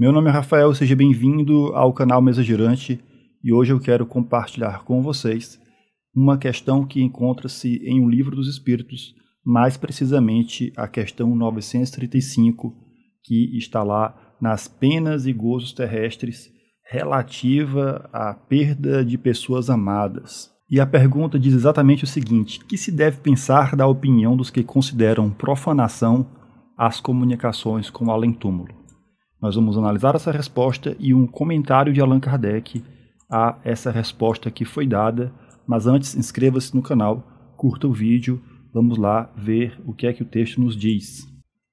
Meu nome é Rafael, seja bem-vindo ao canal Mesa Girante e hoje eu quero compartilhar com vocês uma questão que encontra-se em um livro dos Espíritos, mais precisamente a questão 935, que está lá nas penas e gozos terrestres relativa à perda de pessoas amadas. E a pergunta diz exatamente o seguinte: que se deve pensar da opinião dos que consideram profanação as comunicações com o além-túmulo? Nós vamos analisar essa resposta e um comentário de Allan Kardec a essa resposta que foi dada. Mas antes, inscreva-se no canal, curta o vídeo, vamos lá ver o que é que o texto nos diz.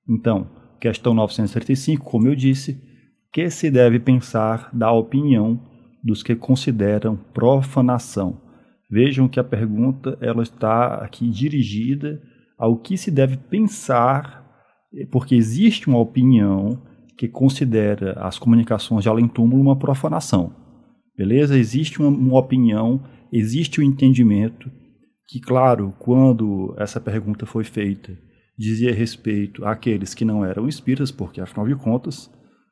Então, questão 935, como eu disse, que se deve pensar da opinião dos que consideram profanação? Vejam que a pergunta ela está aqui dirigida ao que se deve pensar, porque existe uma opinião que considera as comunicações de além-túmulo uma profanação. Beleza? Existe uma, uma opinião, existe o um entendimento que, claro, quando essa pergunta foi feita, dizia respeito àqueles que não eram espíritas, porque, afinal de contas,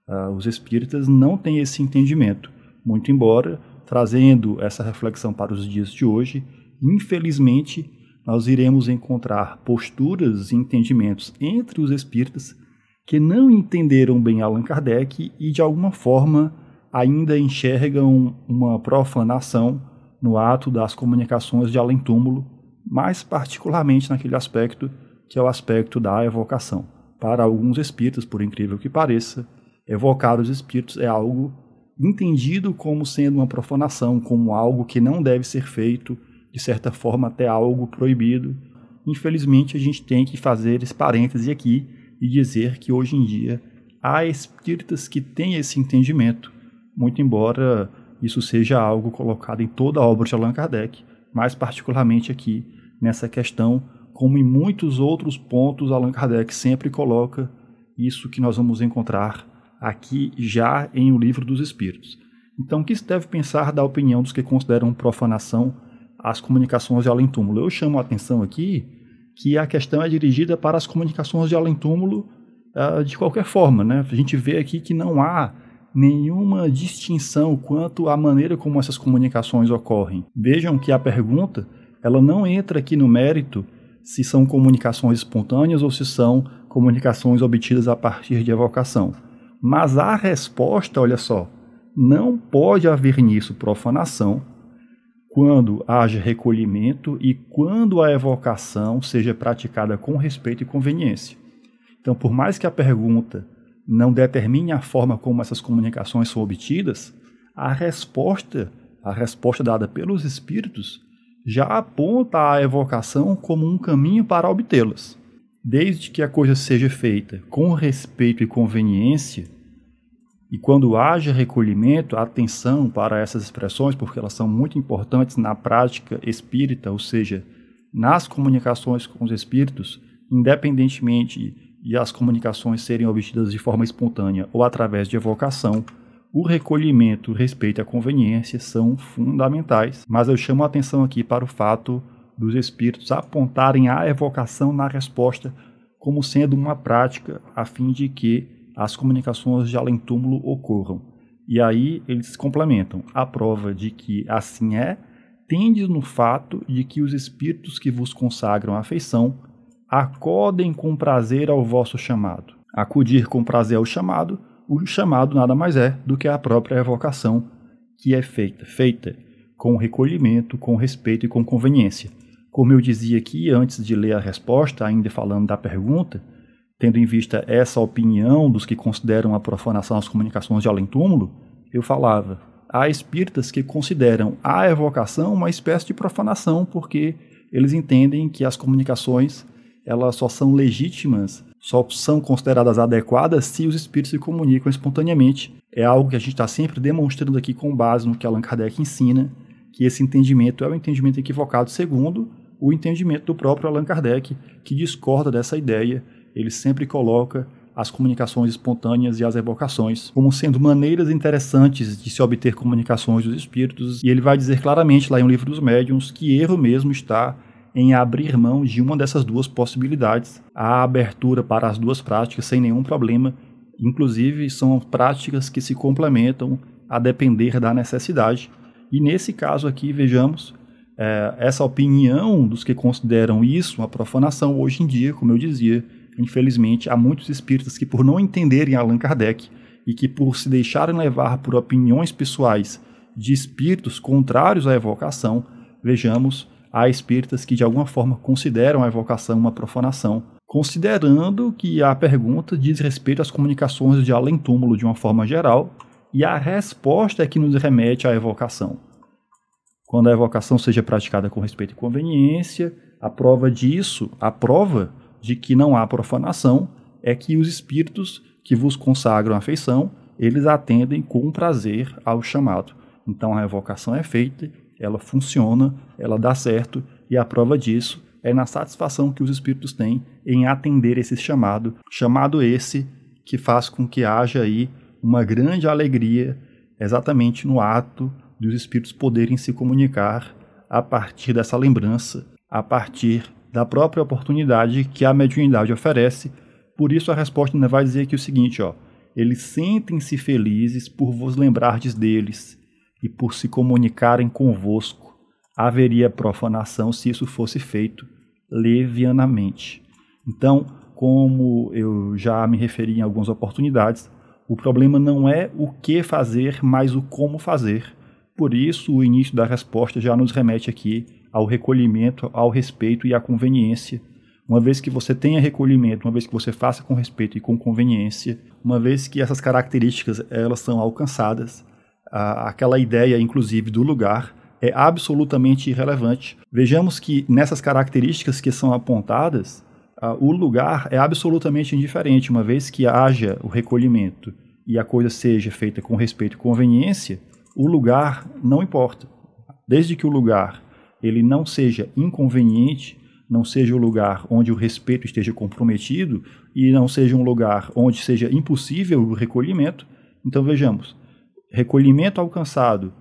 ah, os espíritas não têm esse entendimento. Muito embora, trazendo essa reflexão para os dias de hoje, infelizmente, nós iremos encontrar posturas e entendimentos entre os espíritas que não entenderam bem Allan Kardec e, de alguma forma, ainda enxergam uma profanação no ato das comunicações de além túmulo, mais particularmente naquele aspecto que é o aspecto da evocação. Para alguns espíritas, por incrível que pareça, evocar os espíritos é algo entendido como sendo uma profanação, como algo que não deve ser feito, de certa forma até algo proibido. Infelizmente, a gente tem que fazer esse parêntese aqui e dizer que hoje em dia há espíritas que têm esse entendimento, muito embora isso seja algo colocado em toda a obra de Allan Kardec, mais particularmente aqui nessa questão, como em muitos outros pontos Allan Kardec sempre coloca isso que nós vamos encontrar aqui já em O Livro dos Espíritos. Então, o que se deve pensar da opinião dos que consideram profanação as comunicações de além túmulo? Eu chamo a atenção aqui que a questão é dirigida para as comunicações de além-túmulo uh, ah, de qualquer forma. Né? A gente vê aqui que não há nenhuma distinção quanto à maneira como essas comunicações ocorrem. Vejam que a pergunta ela não entra aqui no mérito se são comunicações espontâneas ou se são comunicações obtidas a partir de evocação. Mas a resposta, olha só, não pode haver nisso profanação, quando haja recolhimento e quando a evocação seja praticada com respeito e conveniência. Então, por mais que a pergunta não determine a forma como essas comunicações são obtidas, a resposta, a resposta dada pelos espíritos, já aponta a evocação como um caminho para obtê-las. Desde que a coisa seja feita com respeito e conveniência, e quando haja recolhimento, atenção para essas expressões, porque elas são muito importantes na prática espírita, ou seja, nas comunicações com os espíritos, independentemente de as comunicações serem obtidas de forma espontânea ou através de evocação, o recolhimento, o respeito e a conveniência são fundamentais. Mas eu chamo a atenção aqui para o fato dos espíritos apontarem a evocação na resposta como sendo uma prática a fim de que as comunicações de além-túmulo ocorram. E aí eles complementam. A prova de que assim é, tende no fato de que os espíritos que vos consagram a afeição acodem com prazer ao vosso chamado. Acudir com prazer ao chamado, o chamado nada mais é do que a própria evocação que é feita, feita com recolhimento, com respeito e com conveniência. Como eu dizia aqui antes de ler a resposta, ainda falando da pergunta, tendo em vista essa opinião dos que consideram a profanação as comunicações de além-túmulo, eu falava, há espíritas que consideram a evocação uma espécie de profanação, porque eles entendem que as comunicações elas só são legítimas, só são consideradas adequadas se os espíritos se comunicam espontaneamente. É algo que a gente está sempre demonstrando aqui com base no que Allan Kardec ensina, que esse entendimento é um entendimento equivocado, segundo o entendimento do próprio Allan Kardec, que discorda dessa ideia ele sempre coloca as comunicações espontâneas e as evocações, como sendo maneiras interessantes de se obter comunicações dos espíritos, e ele vai dizer claramente lá em O Livro dos Médiuns que erro mesmo está em abrir mão de uma dessas duas possibilidades. Há abertura para as duas práticas sem nenhum problema, inclusive são práticas que se complementam a depender da necessidade. E nesse caso aqui, vejamos, é, essa opinião dos que consideram isso uma profanação, hoje em dia, como eu dizia, infelizmente, há muitos espíritas que, por não entenderem Allan Kardec e que, por se deixarem levar por opiniões pessoais de espíritos contrários à evocação, vejamos, há espíritas que de alguma forma consideram a evocação uma profanação, considerando que a pergunta diz respeito às comunicações de Além Túmulo de uma forma geral e a resposta é que nos remete à evocação. Quando a evocação seja praticada com respeito e conveniência, a prova disso, a prova de que não há profanação é que os espíritos que vos consagram afeição, eles atendem com prazer ao chamado. Então a revocação é feita, ela funciona, ela dá certo, e a prova disso é na satisfação que os espíritos têm em atender esse chamado, chamado esse que faz com que haja aí uma grande alegria exatamente no ato dos espíritos poderem se comunicar a partir dessa lembrança, a partir da própria oportunidade que a mediunidade oferece. Por isso a resposta ainda vai dizer aqui o seguinte, ó: eles sentem-se felizes por vos lembrardes deles e por se comunicarem convosco. Haveria profanação se isso fosse feito levianamente. Então, como eu já me referi em algumas oportunidades, o problema não é o que fazer, mas o como fazer. Por isso, o início da resposta já nos remete aqui ao recolhimento, ao respeito e à conveniência. Uma vez que você tenha recolhimento, uma vez que você faça com respeito e com conveniência, uma vez que essas características elas são alcançadas, a, aquela ideia, inclusive, do lugar é absolutamente irrelevante. Vejamos que nessas características que são apontadas, a, o lugar é absolutamente indiferente, uma vez que haja o recolhimento e a coisa seja feita com respeito e conveniência, o lugar não importa. Desde que o lugar ele não seja inconveniente, não seja um lugar onde o respeito esteja comprometido e não seja um lugar onde seja impossível o recolhimento. Então vejamos, recolhimento alcançado,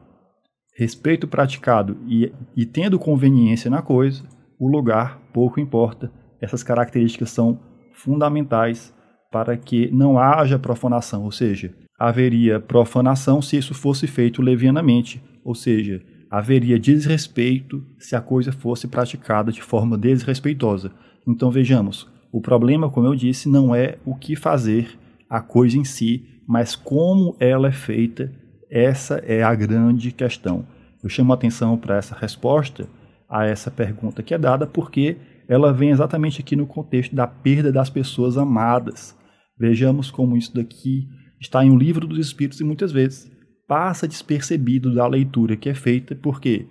respeito praticado e, e tendo conveniência na coisa, o lugar pouco importa. Essas características são fundamentais para que não haja profanação, ou seja, haveria profanação se isso fosse feito levianamente, ou seja, haveria desrespeito se a coisa fosse praticada de forma desrespeitosa. Então vejamos, o problema, como eu disse, não é o que fazer a coisa em si, mas como ela é feita, essa é a grande questão. Eu chamo a atenção para essa resposta a essa pergunta que é dada porque ela vem exatamente aqui no contexto da perda das pessoas amadas. Vejamos como isso daqui está em um livro dos espíritos e muitas vezes passa despercebido da leitura que é feita, porque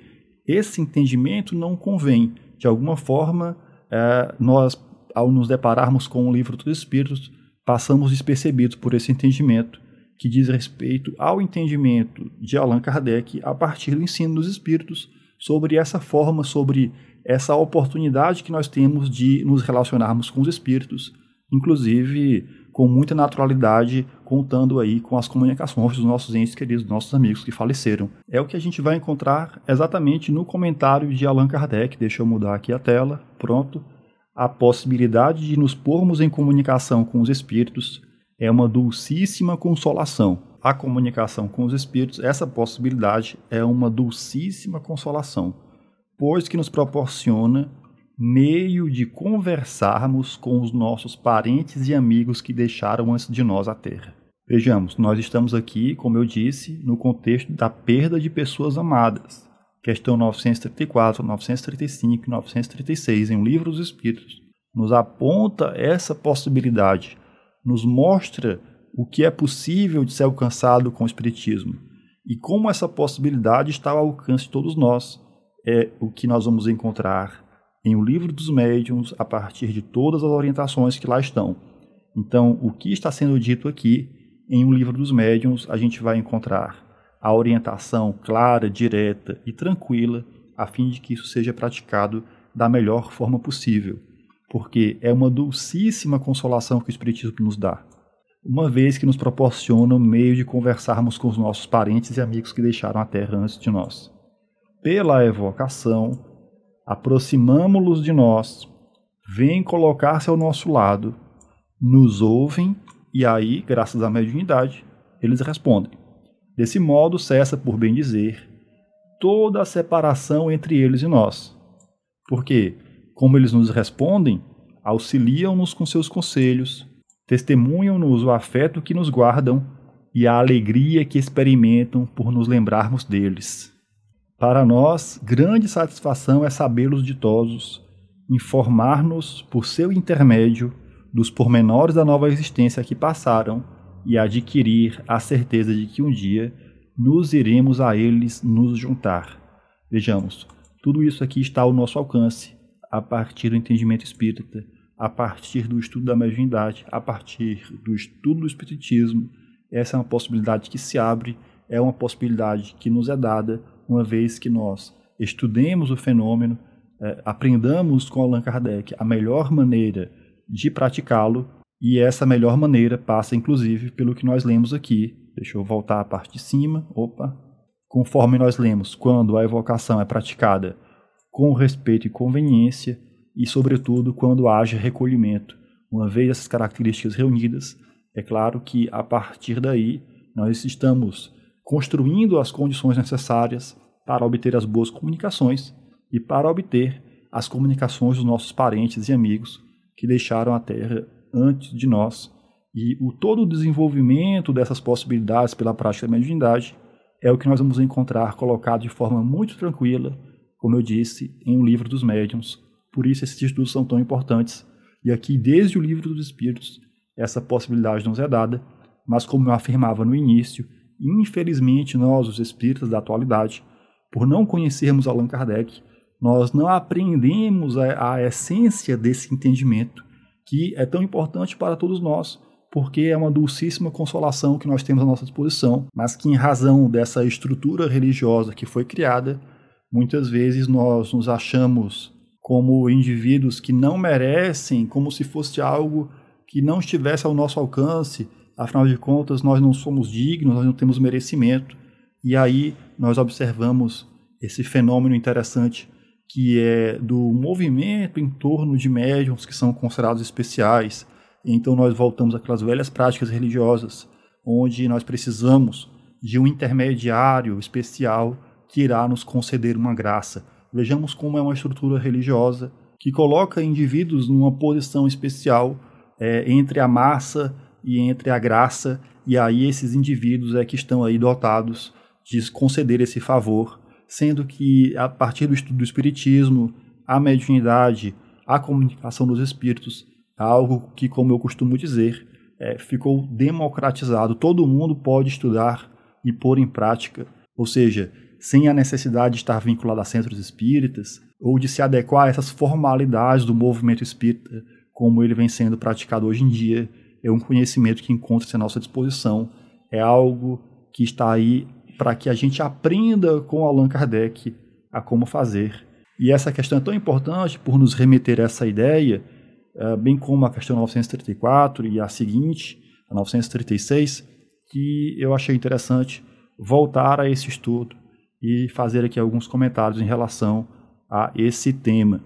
esse entendimento não convém. De alguma forma, é, nós, ao nos depararmos com o livro dos espíritos, passamos despercebidos por esse entendimento que diz respeito ao entendimento de Allan Kardec a partir do ensino dos espíritos sobre essa forma, sobre essa oportunidade que nós temos de nos relacionarmos com os espíritos, inclusive com muita naturalidade, contando aí com as comunicações dos nossos entes queridos, dos nossos amigos que faleceram. É o que a gente vai encontrar exatamente no comentário de Allan Kardec. Deixa eu mudar aqui a tela. Pronto. A possibilidade de nos pormos em comunicação com os espíritos é uma dulcíssima consolação. A comunicação com os espíritos, essa possibilidade é uma dulcíssima consolação, pois que nos proporciona meio de conversarmos com os nossos parentes e amigos que deixaram antes de nós a Terra. Vejamos, nós estamos aqui, como eu disse, no contexto da perda de pessoas amadas. Questão 934, 935 e 936 em O Livro dos Espíritos nos aponta essa possibilidade, nos mostra o que é possível de ser alcançado com o espiritismo e como essa possibilidade está ao alcance de todos nós. É o que nós vamos encontrar em O Livro dos Médiuns a partir de todas as orientações que lá estão. Então, o que está sendo dito aqui em O Livro dos Médiuns, a gente vai encontrar a orientação clara, direta e tranquila a fim de que isso seja praticado da melhor forma possível, porque é uma dulcíssima consolação que o Espiritismo nos dá, uma vez que nos proporciona um meio de conversarmos com os nossos parentes e amigos que deixaram a Terra antes de nós. Pela evocação, aproximamo-los de nós, vêm colocar-se ao nosso lado, nos ouvem e aí, graças à mediunidade, eles respondem. Desse modo cessa, por bem dizer, toda a separação entre eles e nós. Porque, como eles nos respondem, auxiliam-nos com seus conselhos, testemunham-nos o afeto que nos guardam e a alegria que experimentam por nos lembrarmos deles. Para nós, grande satisfação é sabê-los ditosos, informar-nos, por seu intermédio, dos pormenores da nova existência que passaram e adquirir a certeza de que um dia nos iremos a eles nos juntar. Vejamos, tudo isso aqui está ao nosso alcance a partir do entendimento espírita, a partir do estudo da mediunidade, a partir do estudo do espiritismo. Essa é uma possibilidade que se abre, é uma possibilidade que nos é dada uma vez que nós estudemos o fenômeno, eh, aprendamos com Allan Kardec a melhor maneira de praticá-lo, e essa melhor maneira passa, inclusive, pelo que nós lemos aqui. Deixa eu voltar à parte de cima. Opa! Conforme nós lemos, quando a evocação é praticada com respeito e conveniência, e, sobretudo, quando haja recolhimento. Uma vez essas características reunidas, é claro que a partir daí nós estamos construindo as condições necessárias para obter as boas comunicações e para obter as comunicações dos nossos parentes e amigos que deixaram a Terra antes de nós. E o todo o desenvolvimento dessas possibilidades pela prática da mediunidade é o que nós vamos encontrar colocado de forma muito tranquila, como eu disse, em O um Livro dos Médiuns. Por isso esses títulos são tão importantes. E aqui, desde o Livro dos Espíritos, essa possibilidade nos é dada, mas como eu afirmava no início, infelizmente nós, os espíritas da atualidade, por não conhecermos Allan Kardec, nós não aprendemos a, a essência desse entendimento que é tão importante para todos nós, porque é uma dulcíssima consolação que nós temos à nossa disposição, mas que, em razão dessa estrutura religiosa que foi criada, muitas vezes nós nos achamos como indivíduos que não merecem, como se fosse algo que não estivesse ao nosso alcance, afinal de contas, nós não somos dignos, nós não temos merecimento. E aí nós observamos esse fenômeno interessante que é do movimento em torno de médiums que são considerados especiais. Então nós voltamos àquelas velhas práticas religiosas, onde nós precisamos de um intermediário especial que irá nos conceder uma graça. Vejamos como é uma estrutura religiosa que coloca indivíduos numa posição especial é, entre a massa e entre a graça, e aí esses indivíduos é que estão aí dotados de conceder esse favor, sendo que a partir do estudo do espiritismo, a mediunidade, a comunicação dos espíritos, algo que, como eu costumo dizer, é, ficou democratizado. Todo mundo pode estudar e pôr em prática, ou seja, sem a necessidade de estar vinculado a centros espíritas ou de se adequar a essas formalidades do movimento espírita, como ele vem sendo praticado hoje em dia, é um conhecimento que encontra-se à nossa disposição, é algo que está aí para que a gente aprenda com Allan Kardec a como fazer. E essa questão é tão importante por nos remeter a essa ideia, é, bem como a questão 934 e a seguinte, a 936, que eu achei interessante voltar a esse estudo e fazer aqui alguns comentários em relação a esse tema.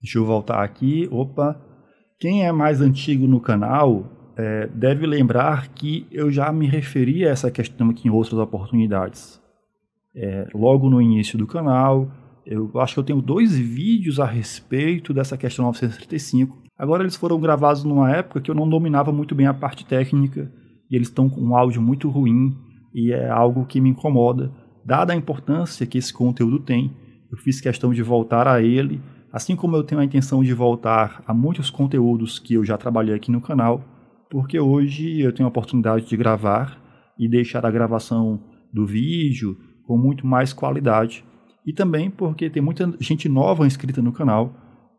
Deixa eu voltar aqui. Opa! Quem é mais antigo no canal é, deve lembrar que eu já me referi a essa questão aqui em outras oportunidades. É, logo no início do canal, eu acho que eu tenho dois vídeos a respeito dessa questão 935. Agora eles foram gravados numa época que eu não dominava muito bem a parte técnica e eles estão com um áudio muito ruim e é algo que me incomoda, dada a importância que esse conteúdo tem. Eu fiz questão de voltar a ele, assim como eu tenho a intenção de voltar a muitos conteúdos que eu já trabalhei aqui no canal porque hoje eu tenho a oportunidade de gravar e deixar a gravação do vídeo com muito mais qualidade. E também porque tem muita gente nova inscrita no canal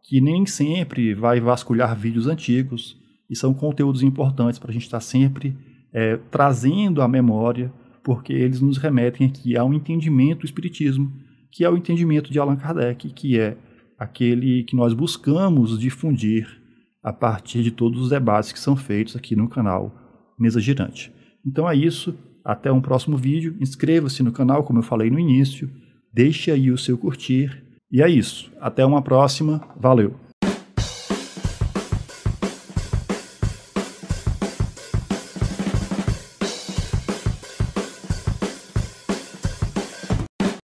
que nem sempre vai vasculhar vídeos antigos e são conteúdos importantes para a gente estar tá sempre é, trazendo à memória, porque eles nos remetem aqui ao entendimento do Espiritismo, que é o entendimento de Allan Kardec, que é aquele que nós buscamos difundir a partir de todos os debates que são feitos aqui no canal Mesa Girante. Então é isso, até um próximo vídeo. Inscreva-se no canal, como eu falei no início, deixe aí o seu curtir. E é isso, até uma próxima, valeu!